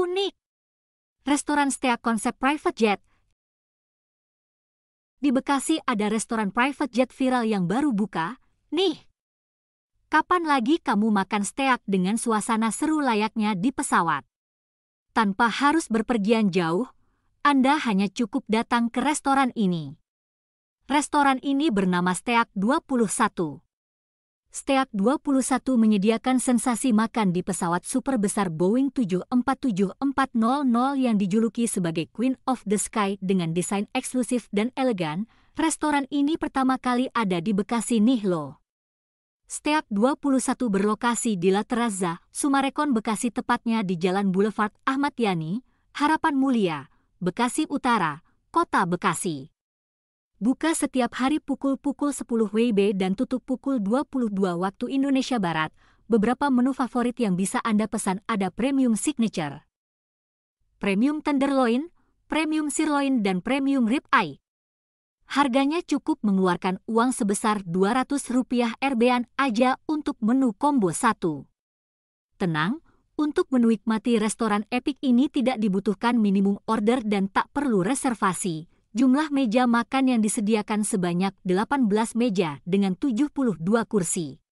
unik. Restoran Stea konsep private jet. Di Bekasi ada restoran private jet viral yang baru buka. Nih, kapan lagi kamu makan steak dengan suasana seru layaknya di pesawat? Tanpa harus berpergian jauh, Anda hanya cukup datang ke restoran ini. Restoran ini bernama Steak 21. Steak 21 menyediakan sensasi makan di pesawat super besar Boeing 747-400 yang dijuluki sebagai Queen of the Sky dengan desain eksklusif dan elegan. Restoran ini pertama kali ada di Bekasi nih loh. Steak 21 berlokasi di La Sumarekon Bekasi tepatnya di Jalan Boulevard Ahmad Yani, Harapan Mulia, Bekasi Utara, Kota Bekasi. Buka setiap hari pukul-pukul 10 WIB dan tutup pukul 22 waktu Indonesia Barat. Beberapa menu favorit yang bisa Anda pesan ada Premium Signature, Premium Tenderloin, Premium Sirloin dan Premium Rib Eye. Harganya cukup mengeluarkan uang sebesar Rp200 rupiah aja untuk menu combo 1. Tenang, untuk menikmati restoran epic ini tidak dibutuhkan minimum order dan tak perlu reservasi jumlah meja makan yang disediakan sebanyak 18 meja dengan 72 kursi.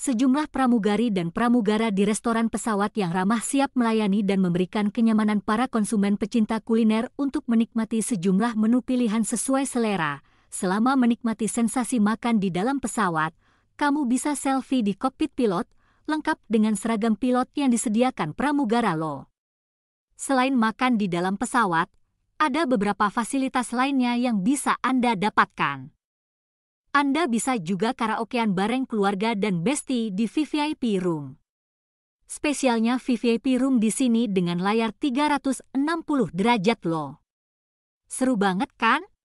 Sejumlah pramugari dan pramugara di restoran pesawat yang ramah siap melayani dan memberikan kenyamanan para konsumen pecinta kuliner untuk menikmati sejumlah menu pilihan sesuai selera. Selama menikmati sensasi makan di dalam pesawat, kamu bisa selfie di kokpit pilot, lengkap dengan seragam pilot yang disediakan pramugara lo. Selain makan di dalam pesawat, ada beberapa fasilitas lainnya yang bisa Anda dapatkan. Anda bisa juga karaokean bareng keluarga dan besti di VVIP Room. Spesialnya VVIP Room di sini dengan layar 360 derajat loh. Seru banget kan?